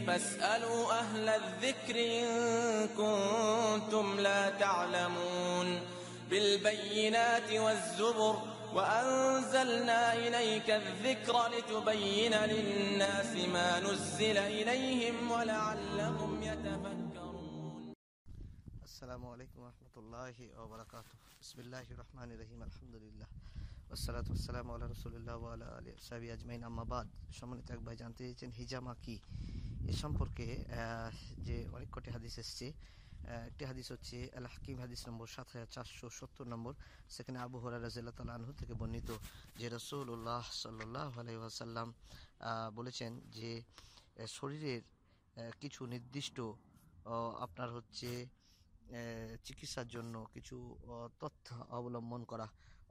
فاسألوا أهل الذكر إن كنتم لا تعلمون بالبينات والزبر وأنزلنا إليك الذكر لتبين للناس ما نزل إليهم ولعلهم يتفكرون السلام عليكم ورحمة الله وبركاته بسم الله الرحمن الرحيم الحمد لله والصلاة والسلام على رسول الله وعلى آله وصحبه أجمعين أما بعد সম্মানিত এক ভাই জানতে চেয়েছেন হিজামা এ সম্পর্কে যে অনেক কটি হাদিস এসছে একটি হাদিস হচ্ছে আল হাকিম হাদিস নম্বর সাত হাজার চারশো সত্তর নম্বর সেখানে আবু হরা রাজিল্লা তাল আনহু থেকে বর্ণিত যে রসুল্লাহ সাল্লাহ আলহাসাল্লাম বলেছেন যে শরীরের কিছু নির্দিষ্ট আপনার হচ্ছে চিকিৎসার জন্য কিছু তথ্য অবলম্বন করা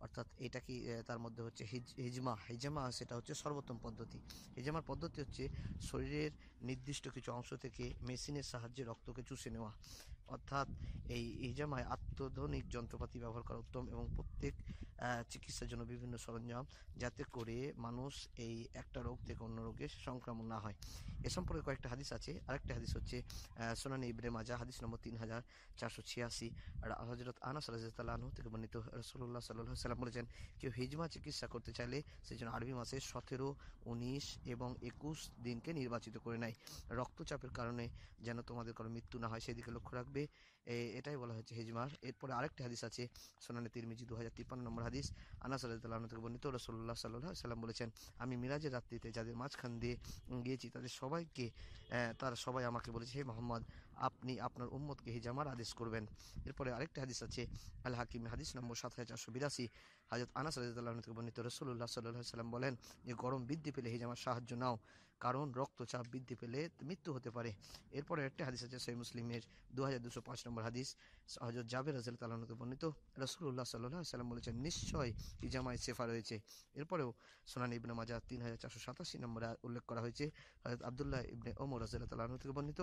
অর্থাৎ এটা কি তার মধ্যে হচ্ছে হিজমা হিজমা সেটা হচ্ছে সর্বোত্তম পদ্ধতি হিজমার পদ্ধতি হচ্ছে শরীরের নির্দিষ্ট কিছু অংশ থেকে মেশিনের সাহায্যে রক্তকে চুষে নেওয়া অর্থাৎ এই হিজামায় আত্মধনিক যন্ত্রপাতি ব্যবহার করা উত্তম এবং প্রত্যেক চিকিৎসার জন্য বিভিন্ন সরঞ্জাম যাতে করে মানুষ এই একটা রোগ থেকে অন্য রোগে সংক্রমণ না হয় এ সম্পর্কে কয়েকটা হাদিস আছে আরেকটা হাদিস হচ্ছে সোনানি ইবনে মাজা হাদিস নম্বর তিন হাজার চারশো ছিয়াশি হজরত আনাস রাজু থেকে বর্ণিত রসুল্লাহ সাল্লাহ সাল্লাম বলেছেন কেউ হিজমা চিকিৎসা করতে চাইলে সেই জন্য আরবি মাসে সতেরো উনিশ এবং একুশ দিনকে নির্বাচিত করে নেয় রক্তচাপের কারণে যেন তোমাদের কারো মৃত্যু না হয় সেদিকে লক্ষ্য রাখবে এটাই বলা হয়েছে হিজমার এরপরে আরেকটি হাদিস আছে সোনানি তিরমিজি দু হাজার তিপ্পান্ন নম্বর হাদিস আল্লাহ সাল্লাহ থেকে বর্ণিত রসল্লাহ সাল্লাহ সাল্লাম বলেছেন আমি মিরাজের রাত্রিতে যাদের মাঝখান দিয়ে গিয়েছি তাদের সবাইকে তারা সবাই আমাকে বলেছে হে মোহাম্মদ আপনি আপনার উম্মদকে হিজামার আদেশ করবেন এরপরে আরেকটা হাদিস আছে আল্লাহ হাকিম হাদিস নম্বর সাত হাজার চারশো বিরাশি হাজরত আনাস রাজিদুল্লাহ থেকে বর্ণিত রসুল্লাহ সাল্লাহ সাল্লাম বলেন যে গরম বৃদ্ধি পেলে হিজামার সাহায্য নাও কারণ রক্তচাপ বৃদ্ধি পেলে মৃত্যু হতে পারে এরপরে একটা হাদিস আছে সেই মুসলিমের দু হাজার দুশো পাঁচ নম্বর হাদিস হজরত জাবের রাজিল তাল্লাহকে বর্ণিত রসুল্লাহ সাল্লাহ সাল্লাম বলেছেন নিশ্চয় হিজামায় সেফা রয়েছে এরপরেও সোনানি ইবনে মাজা তিন হাজার চারশো সাতাশি নম্বরে উল্লেখ করা হয়েছে হজরত আবদুল্লাহ ইবনে ওমর রাজিয়া তাল্লাহ থেকে বর্ণিত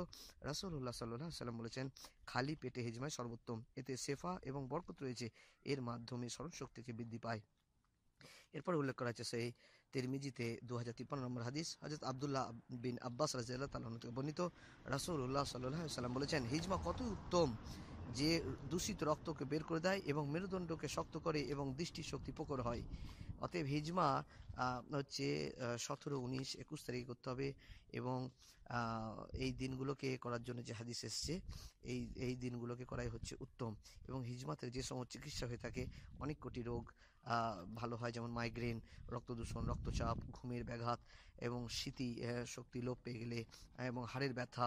রাসুল্লাহ সাল্লাহ সাল্লাম বলেছেন খালি পেটে হিজমায় সর্বোত্তম এতে সেফা এবং বরকত রয়েছে এর মাধ্যমে স্মরণশক্তিকে বৃদ্ধি বৃদ্ধি পায় এরপর উল্লেখ করা হয়েছে সেই তিরমিজিতে দু হাজার তিপ্পান্ন নম্বর হাদিস হজরত আবদুল্লাহ বিন আব্বাস রাজিয়াল তালন থেকে বর্ণিত রাসুল্লাহ সাল্লাহ সাল্লাম বলেছেন হিজমা কত উত্তম যে দূষিত রক্তকে বের করে দেয় এবং মেরুদণ্ডকে শক্ত করে এবং দৃষ্টিশক্তি প্রকর হয় অতএব হিজমা হচ্ছে সতেরো উনিশ একুশ তারিখে করতে হবে এবং এই দিনগুলোকে করার জন্য যে হাদিস এসছে এই এই দিনগুলোকে করাই হচ্ছে উত্তম এবং হিজমাতে যে সময় চিকিৎসা হয়ে থাকে অনেক কোটি রোগ ভালো হয় যেমন মাইগ্রেন রক্ত দূষণ রক্তচাপ ঘুমের ব্যাঘাত এবং স্মৃতি শক্তি লোপ পেয়ে গেলে এবং হাড়ের ব্যথা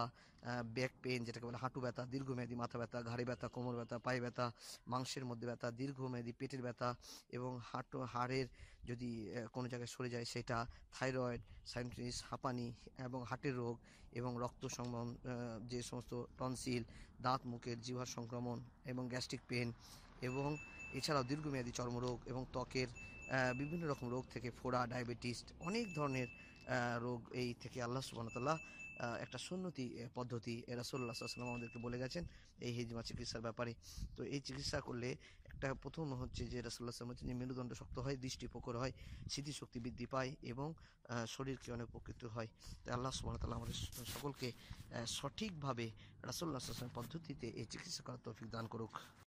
ব্যাক পেন যেটাকে বলে হাঁটু ব্যথা দীর্ঘমেয়াদী মাথা ব্যথা ঘাড়ে ব্যথা কোমর ব্যথা পায়ে ব্যথা মাংসের মধ্যে ব্যথা দীর্ঘমেয়াদী পেটের ব্যথা এবং হাঁটু হাড়ের যদি কোনো জায়গায় সরে যায় সেটা থাইরয়েড সাইনটিস হাঁপানি এবং হাটের রোগ এবং রক্ত সংক্রমণ যে সমস্ত টনসিল দাঁত মুখের জিভার সংক্রমণ এবং গ্যাস্ট্রিক পেন এবং এছাড়াও দীর্ঘমেয়াদী চর্মরোগ এবং ত্বকের বিভিন্ন রকম রোগ থেকে ফোড়া ডায়াবেটিস অনেক ধরনের রোগ এই থেকে আল্লাহ সুবাহতাল্লাহ একটা সুন্নতি পদ্ধতি রাসোল্লা সাল্লাম আমাদেরকে বলে গেছেন এই হেজমা চিকিৎসার ব্যাপারে তো এই চিকিৎসা করলে একটা প্রথম হচ্ছে যে রাসোল্লা সাল্লাম যে মেরুদণ্ড শক্ত হয় দৃষ্টি প্রকর হয় স্মৃতিশক্তি বৃদ্ধি পায় এবং শরীরকে অনেক উপকৃত হয় তাই আল্লাহ সুবাহতাল্লাহ আমাদের সকলকে সঠিকভাবে রাসোল্লা সাল্লামের পদ্ধতিতে এই চিকিৎসা করার তৌফিক দান করুক